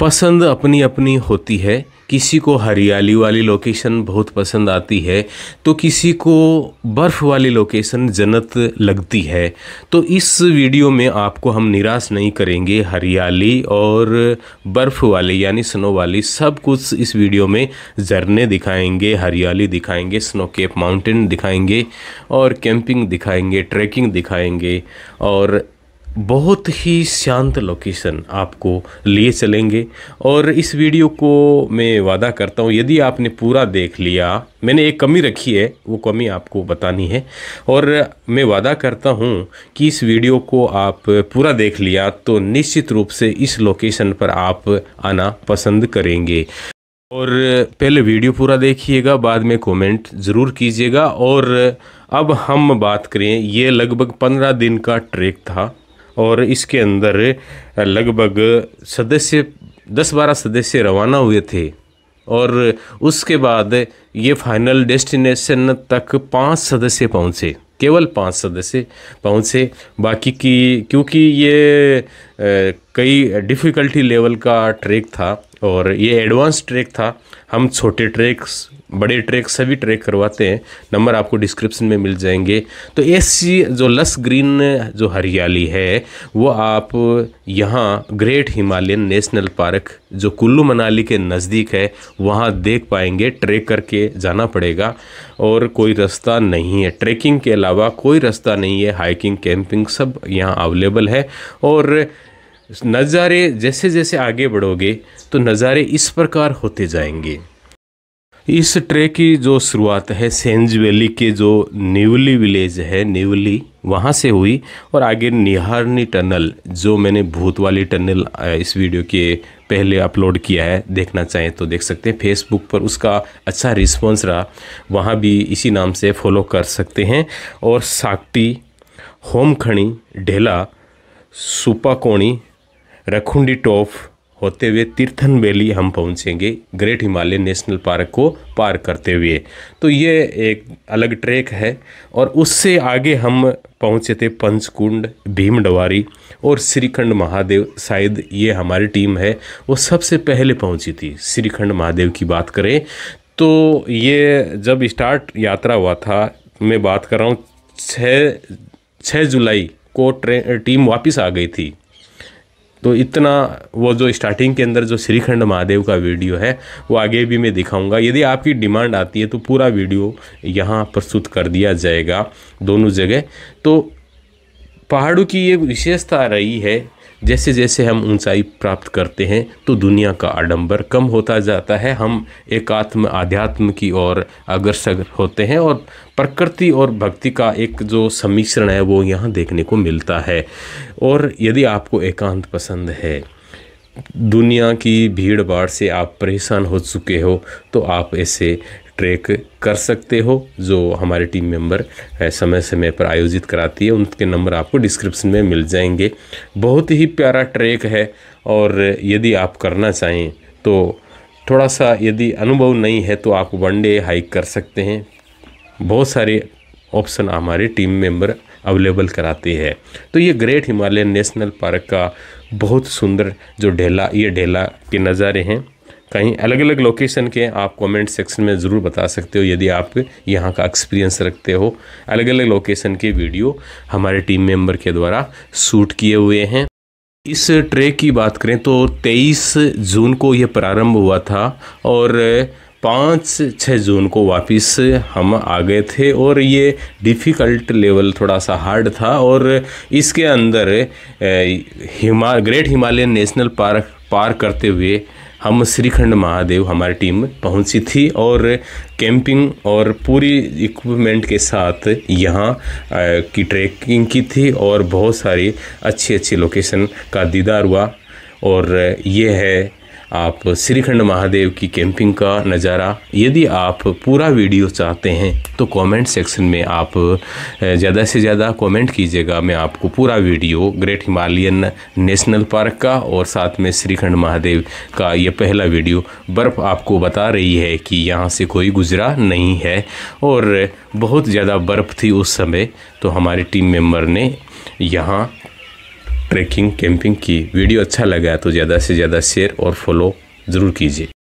पसंद अपनी अपनी होती है किसी को हरियाली वाली लोकेशन बहुत पसंद आती है तो किसी को बर्फ़ वाली लोकेशन जन्नत लगती है तो इस वीडियो में आपको हम निराश नहीं करेंगे हरियाली और बर्फ़ वाली यानी स्नो वाली सब कुछ इस वीडियो में झरने दिखाएंगे हरियाली दिखाएंगे स्नो केप माउंटेन दिखाएंगे और कैंपिंग दिखाएंगे ट्रैकिंग दिखाएंगे और बहुत ही शांत लोकेशन आपको लिए चलेंगे और इस वीडियो को मैं वादा करता हूँ यदि आपने पूरा देख लिया मैंने एक कमी रखी है वो कमी आपको बतानी है और मैं वादा करता हूँ कि इस वीडियो को आप पूरा देख लिया तो निश्चित रूप से इस लोकेशन पर आप आना पसंद करेंगे और पहले वीडियो पूरा देखिएगा बाद में कमेंट ज़रूर कीजिएगा और अब हम बात करें ये लगभग पंद्रह दिन का ट्रैक था और इसके अंदर लगभग सदस्य दस बारह सदस्य रवाना हुए थे और उसके बाद ये फाइनल डेस्टिनेशन तक पांच सदस्य पहुंचे केवल पांच सदस्य पहुंचे बाकी की क्योंकि ये कई डिफ़िकल्टी लेवल का ट्रैक था और ये एडवांस ट्रैक था हम छोटे ट्रैक्स बड़े ट्रैक सभी ट्रैक करवाते हैं नंबर आपको डिस्क्रिप्शन में मिल जाएंगे तो ऐसी जो लस ग्रीन जो हरियाली है वो आप यहाँ ग्रेट हिमालयन नेशनल पार्क जो कुल्लू मनाली के नज़दीक है वहाँ देख पाएंगे ट्रैक करके जाना पड़ेगा और कोई रास्ता नहीं है ट्रैकिंग के अलावा कोई रास्ता नहीं है हाइकिंग कैंपिंग सब यहाँ अवेलेबल है और नज़ारे जैसे जैसे आगे बढ़ोगे तो नज़ारे इस प्रकार होते जाएंगे इस ट्रे की जो शुरुआत है सेंज वैली के जो न्यूली विलेज है न्यूली वहाँ से हुई और आगे निहारनी टनल जो मैंने भूत वाली टनल इस वीडियो के पहले अपलोड किया है देखना चाहें तो देख सकते हैं फेसबुक पर उसका अच्छा रिस्पॉन्स रहा वहाँ भी इसी नाम से फॉलो कर सकते हैं और साक्टी होम खणी ढेला सुपाकोणी रखुंडी टॉप होते हुए तीर्थन वैली हम पहुंचेंगे ग्रेट हिमालय नेशनल पार्क को पार करते हुए तो ये एक अलग ट्रैक है और उससे आगे हम पहुंचे थे पंचकुंड भीम डवारी और श्रीखंड महादेव शायद ये हमारी टीम है वो सबसे पहले पहुंची थी श्रीखंड महादेव की बात करें तो ये जब स्टार्ट यात्रा हुआ था मैं बात कर रहा हूँ छः छः जुलाई को ट्रेन टीम वापस आ गई थी तो इतना वो जो स्टार्टिंग के अंदर जो श्रीखंड महादेव का वीडियो है वो आगे भी मैं दिखाऊंगा यदि आपकी डिमांड आती है तो पूरा वीडियो यहाँ प्रस्तुत कर दिया जाएगा दोनों जगह तो पहाड़ों की ये विशेषता रही है जैसे जैसे हम ऊंचाई प्राप्त करते हैं तो दुनिया का आडंबर कम होता जाता है हम एकात्म आध्यात्म की ओर अग्रसर होते हैं और प्रकृति और भक्ति का एक जो सम्मिश्रण है वो यहाँ देखने को मिलता है और यदि आपको एकांत पसंद है दुनिया की भीड़ भाड़ से आप परेशान हो चुके हो तो आप ऐसे ट्रैक कर सकते हो जो हमारे टीम मेंबर समय समय पर आयोजित कराती है उनके नंबर आपको डिस्क्रिप्शन में मिल जाएंगे बहुत ही प्यारा ट्रैक है और यदि आप करना चाहें तो थोड़ा सा यदि अनुभव नहीं है तो आप वन डे हाइक कर सकते हैं बहुत सारे ऑप्शन हमारे टीम मेंबर अवेलेबल कराती है तो ये ग्रेट हिमालयन नेशनल पार्क का बहुत सुंदर जो ढेला ये ढेला के नज़ारे हैं कहीं अलग अलग लोकेशन के आप कमेंट सेक्शन में ज़रूर बता सकते हो यदि आप यहाँ का एक्सपीरियंस रखते हो अलग अलग लोकेशन के वीडियो हमारे टीम मेंबर के द्वारा शूट किए हुए हैं इस ट्रैक की बात करें तो 23 जून को यह प्रारंभ हुआ था और पाँच छः जून को वापस हम आ गए थे और ये डिफ़िकल्ट लेवल थोड़ा सा हार्ड था और इसके अंदर हिमा ग्रेट हिमालयन नेशनल पार्क पार करते हुए हम श्रीखंड महादेव हमारी टीम पहुंची थी और कैंपिंग और पूरी इक्विपमेंट के साथ यहाँ की ट्रैकिंग की थी और बहुत सारी अच्छी अच्छी लोकेशन का दीदार हुआ और ये है आप श्रीखंड महादेव की कैंपिंग का नज़ारा यदि आप पूरा वीडियो चाहते हैं तो कमेंट सेक्शन में आप ज़्यादा से ज़्यादा कमेंट कीजिएगा मैं आपको पूरा video great Himalayan national park का और साथ में श्रीखंड महादेव का यह पहला वीडियो बर्फ़ आपको बता रही है कि यहाँ से कोई गुजरा नहीं है और बहुत ज़्यादा बर्फ़ थी उस समय तो हमारे टीम मेम्बर ने यहाँ ट्रैकिंग कैंपिंग की वीडियो अच्छा लगा तो ज़्यादा से ज़्यादा शेयर और फॉलो ज़रूर कीजिए